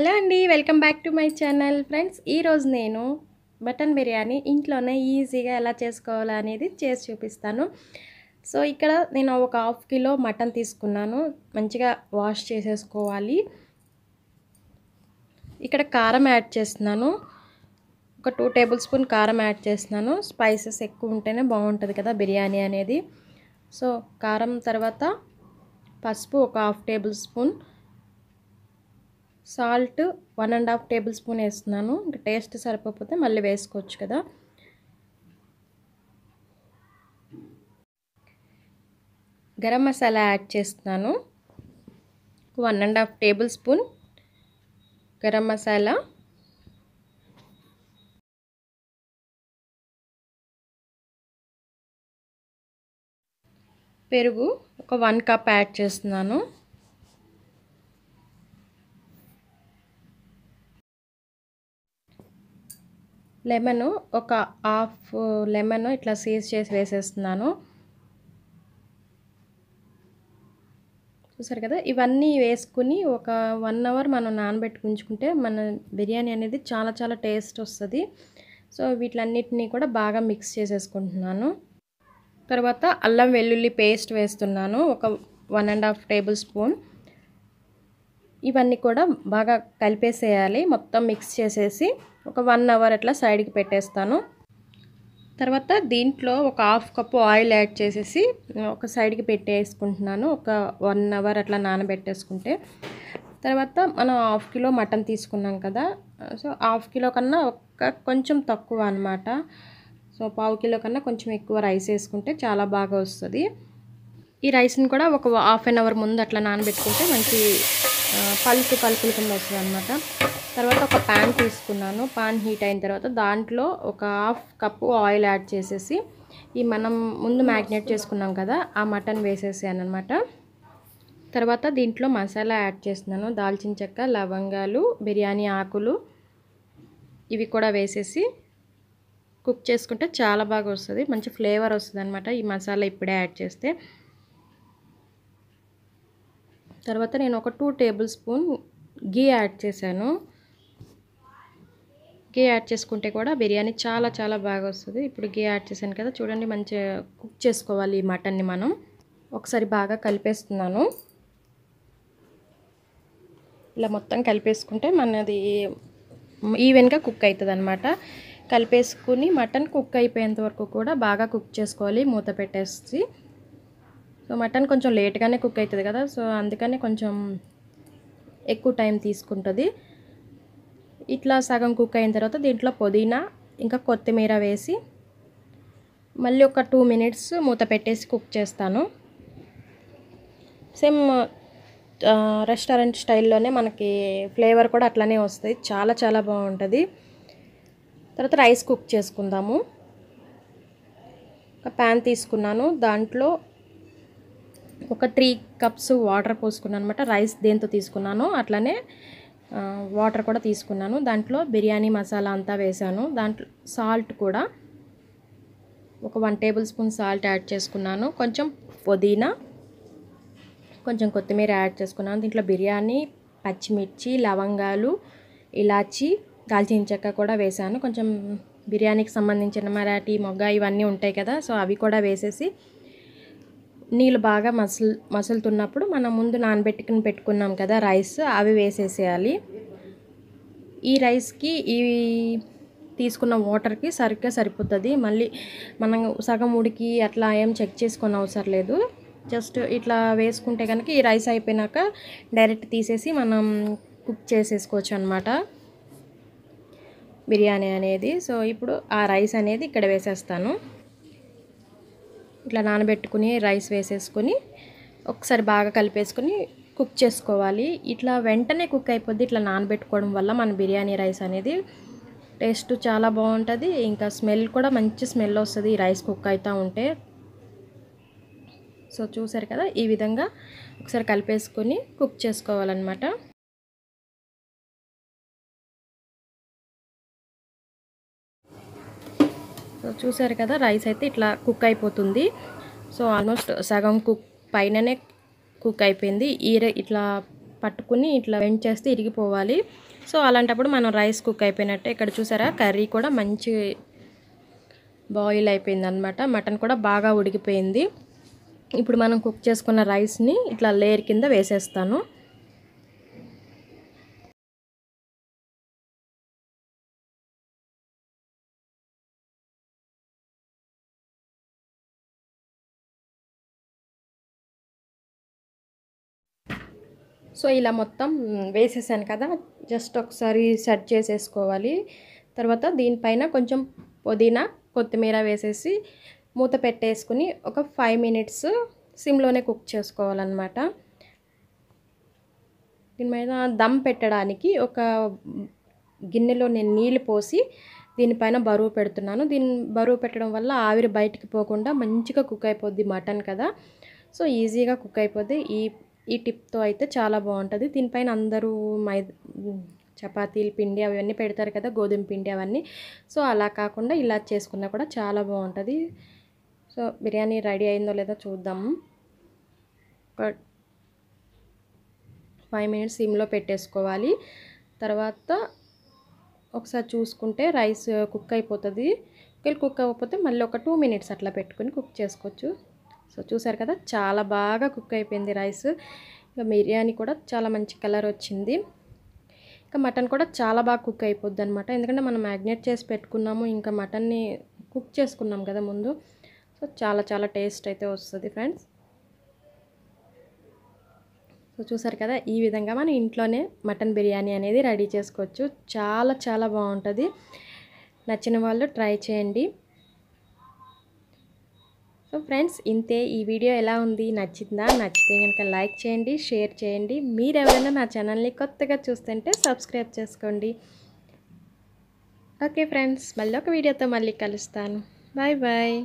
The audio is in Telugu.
హలో అండి welcome back to my channel friends ఈరోజు నేను మటన్ బిర్యానీ ఇంట్లోనే ఈజీగా ఎలా చేసుకోవాలా అనేది చేసి చూపిస్తాను సో ఇక్కడ నేను ఒక హాఫ్ కిలో మటన్ తీసుకున్నాను మంచిగా వాష్ చేసేసుకోవాలి ఇక్కడ కారం యాడ్ చేస్తున్నాను ఒక టూ టేబుల్ స్పూన్ కారం యాడ్ చేస్తున్నాను స్పైసెస్ ఎక్కువ ఉంటేనే బాగుంటుంది కదా బిర్యానీ అనేది సో కారం తర్వాత పసుపు ఒక half tablespoon salt one and half tablespoon వేస్తున్నాను ఇంకా టేస్ట్ సరిపోతే మళ్ళీ వేసుకోవచ్చు కదా గరం మసాలా యాడ్ చేస్తున్నాను one and half tablespoon garam masala పెరుగు ఒక వన్ కప్ యాడ్ చేస్తున్నాను లెమన్ ఒక హాఫ్ లెమన్ ఇట్లా సీజ్ చేసి వేసేస్తున్నాను చూసారు కదా ఇవన్నీ వేసుకుని ఒక వన్ అవర్ మనం నానబెట్టుకుంచుకుంటే మన బిర్యానీ అనేది చాలా చాలా టేస్ట్ వస్తుంది సో వీటిలన్నిటినీ కూడా బాగా మిక్స్ చేసేసుకుంటున్నాను తర్వాత అల్లం వెల్లుల్లి పేస్ట్ వేస్తున్నాను ఒక one and half tablespoon ఇవన్నీ కూడా బాగా కలిపేసేయాలి మొత్తం మిక్స్ చేసేసి ఒక వన్ అవర్ అట్లా సైడ్కి పెట్టేస్తాను తర్వాత దీంట్లో ఒక హాఫ్ కప్పు ఆయిల్ యాడ్ చేసేసి ఒక సైడ్కి పెట్టేసుకుంటున్నాను ఒక వన్ అవర్ అట్లా నానబెట్టేసుకుంటే తర్వాత మనం హాఫ్ కిలో మటన్ తీసుకున్నాం కదా సో హాఫ్ కిలో కన్నా ఒక్క కొంచెం తక్కువ అనమాట సో పావు కిలో కన్నా కొంచెం ఎక్కువ రైస్ వేసుకుంటే చాలా బాగా వస్తుంది ఈ రైస్ని కూడా ఒక హాఫ్ అన్ అవర్ ముందు అట్లా నానబెట్టుకుంటే మంచి పలుకు పలుకుల కింద వస్తుంది అనమాట తర్వాత ఒక ప్యాన్ తీసుకున్నాను ప్యాన్ హీట్ అయిన తర్వాత దాంట్లో ఒక హాఫ్ కప్పు ఆయిల్ యాడ్ చేసేసి ఈ మనం ముందు మ్యాగ్నేట్ చేసుకున్నాం కదా ఆ మటన్ వేసేసాను అనమాట తర్వాత దీంట్లో మసాలా యాడ్ చేస్తున్నాను దాల్చిన చెక్క లవంగాలు బిర్యానీ ఆకులు ఇవి కూడా వేసేసి కుక్ చేసుకుంటే చాలా బాగా వస్తుంది మంచి ఫ్లేవర్ వస్తుంది అనమాట ఈ మసాలా ఇప్పుడే యాడ్ చేస్తే తర్వాత నేను ఒక two tablespoon ghee add చేశాను గీ యాడ్ చేసుకుంటే కూడా బిర్యానీ చాలా చాలా బాగా వస్తుంది ఇప్పుడు గీ యాడ్ చేశాను కదా చూడండి మంచిగా కుక్ చేసుకోవాలి ఈ మటన్ని మనం ఒకసారి బాగా కలిపేస్తున్నాను ఇలా మొత్తం కలిపేసుకుంటే మనది ఈవెన్గా కుక్ అవుతుంది అనమాట కలిపేసుకుని మటన్ కుక్ అయిపోయేంత వరకు కూడా బాగా కుక్ చేసుకోవాలి మూత పెట్టేసి సో మటన్ కొంచెం లేట్గానే కుక్ అవుతుంది కదా సో అందుకనే కొంచెం ఎక్కువ టైం తీసుకుంటుంది ఇట్లా సగం కుక్ అయిన తర్వాత దీంట్లో పుదీనా ఇంకా కొత్తిమీర వేసి మళ్ళీ ఒక టూ మినిట్స్ మూత పెట్టేసి కుక్ చేస్తాను సేమ్ రెస్టారెంట్ స్టైల్లోనే మనకి ఫ్లేవర్ కూడా అట్లనే వస్తుంది చాలా చాలా బాగుంటుంది తర్వాత రైస్ కుక్ చేసుకుందాము ఒక ప్యాన్ తీసుకున్నాను దాంట్లో ఒక త్రీ కప్స్ వాటర్ పోసుకున్నాను అనమాట రైస్ దేంతో తీసుకున్నాను అట్లనే వాటర్ కూడా తీసుకున్నాను దాంట్లో బిర్యానీ మసాలా అంతా వేసాను దాంట్లో సాల్ట్ కూడా ఒక one tablespoon salt add చేసుకున్నాను కొంచెం పుదీనా కొంచెం కొత్తిమీర యాడ్ చేసుకున్నాను దీంట్లో బిర్యానీ పచ్చిమిర్చి లవంగాలు ఇలాచి దాల్చిన చెక్క కూడా వేసాను కొంచెం బిర్యానీకి సంబంధించిన మరాఠీ మొగ్గ ఇవన్నీ ఉంటాయి కదా సో అవి కూడా వేసేసి నీళ్ళు బాగా మసలు మసులుతున్నప్పుడు మనం ముందు నానబెట్టుకుని పెట్టుకున్నాం కదా రైస్ అవి వేసేసేయాలి ఈ రైస్కి ఈ తీసుకున్న వాటర్కి సరిగ్గా సరిపోతుంది మళ్ళీ మనం సగం ఉడికి అట్లా ఏం చెక్ చేసుకున్న అవసరం లేదు జస్ట్ ఇట్లా వేసుకుంటే కనుక ఈ రైస్ అయిపోయినాక డైరెక్ట్ తీసేసి మనం కుక్ చేసేసుకోవచ్చు అనమాట బిర్యానీ అనేది సో ఇప్పుడు ఆ రైస్ అనేది ఇక్కడ వేసేస్తాను ఇట్లా నానబెట్టుకుని రైస్ వేసేసుకొని ఒకసారి బాగా కలిపేసుకొని కుక్ చేసుకోవాలి ఇట్లా వెంటనే కుక్ అయిపోద్ది ఇట్లా నానబెట్టుకోవడం వల్ల మన బిర్యానీ రైస్ అనేది టేస్ట్ చాలా బాగుంటుంది ఇంకా స్మెల్ కూడా మంచి స్మెల్ వస్తుంది ఈ రైస్ కుక్ అవుతూ ఉంటే సో చూసారు కదా ఈ విధంగా ఒకసారి కలిపేసుకొని కుక్ చేసుకోవాలన్నమాట సో చూసారు కదా రైస్ అయితే ఇట్లా కుక్ అయిపోతుంది సో ఆల్మోస్ట్ సగం కుక్ పైననే కుక్ అయిపోయింది ఈర ఇట్లా పట్టుకుని ఇట్లా వెంట్ చేస్తే ఇరిగిపోవాలి సో అలాంటప్పుడు మనం రైస్ కుక్ అయిపోయినట్టే ఇక్కడ చూసారా కర్రీ కూడా మంచి బాయిల్ అయిపోయింది అనమాట మటన్ కూడా బాగా ఉడికిపోయింది ఇప్పుడు మనం కుక్ చేసుకున్న రైస్ని ఇట్లా లేయర్ కింద వేసేస్తాను సో ఇలా మొత్తం వేసేసాను కదా జస్ట్ ఒకసారి సెట్ చేసేసుకోవాలి తర్వాత దీనిపైన కొంచెం పుదీనా కొత్తిమీర వేసేసి మూత పెట్టేసుకుని ఒక ఫైవ్ మినిట్స్ సిమ్లోనే కుక్ చేసుకోవాలన్నమాట దీని మీద దమ్ పెట్టడానికి ఒక గిన్నెలో నేను నీళ్ళు పోసి దీనిపైన బరువు పెడుతున్నాను దీని బరువు పెట్టడం వల్ల ఆవిరి బయటికి పోకుండా మంచిగా కుక్ అయిపోద్ది మటన్ కదా సో ఈజీగా కుక్ అయిపోద్ది ఈ ఈ టిప్తో అయితే చాలా బాగుంటుంది దీనిపైన అందరూ మై చపాతీలు పిండి అవన్నీ పెడతారు కదా గోధుమ పిండి అవన్నీ సో అలా కాకుండా ఇలా చేసుకున్నా కూడా చాలా బాగుంటుంది సో బిర్యానీ రెడీ అయిందో లేదో చూద్దాము ఒక ఫైవ్ మినిట్స్ సిమ్లో పెట్టేసుకోవాలి తర్వాత ఒకసారి చూసుకుంటే రైస్ కుక్ అయిపోతుంది ఒకవేళ కుక్ అయిపోతే మళ్ళీ ఒక టూ మినిట్స్ అట్లా పెట్టుకుని కుక్ చేసుకోవచ్చు సో చూసారు కదా చాలా బాగా కుక్ అయిపోయింది రైస్ ఇంకా బిర్యానీ కూడా చాలా మంచి కలర్ వచ్చింది ఇంకా మటన్ కూడా చాలా బాగా కుక్ అయిపోద్ది అనమాట ఎందుకంటే మనం మ్యాగ్నేట్ చేసి పెట్టుకున్నాము ఇంకా మటన్ని కుక్ చేసుకున్నాం కదా ముందు సో చాలా చాలా టేస్ట్ అయితే వస్తుంది ఫ్రెండ్స్ సో చూసారు కదా ఈ విధంగా మనం ఇంట్లోనే మటన్ బిర్యానీ అనేది రెడీ చేసుకోవచ్చు చాలా చాలా బాగుంటుంది నచ్చిన వాళ్ళు ట్రై చేయండి సో ఫ్రెండ్స్ ఇంతే ఈ వీడియో ఎలా ఉంది నచ్చిందా నచ్చితే కనుక లైక్ చేయండి షేర్ చేయండి మీరు ఎవరైనా నా ఛానల్ని కొత్తగా చూస్తుంటే సబ్స్క్రైబ్ చేసుకోండి ఓకే ఫ్రెండ్స్ మళ్ళీ ఒక వీడియోతో మళ్ళీ కలుస్తాను బాయ్ బాయ్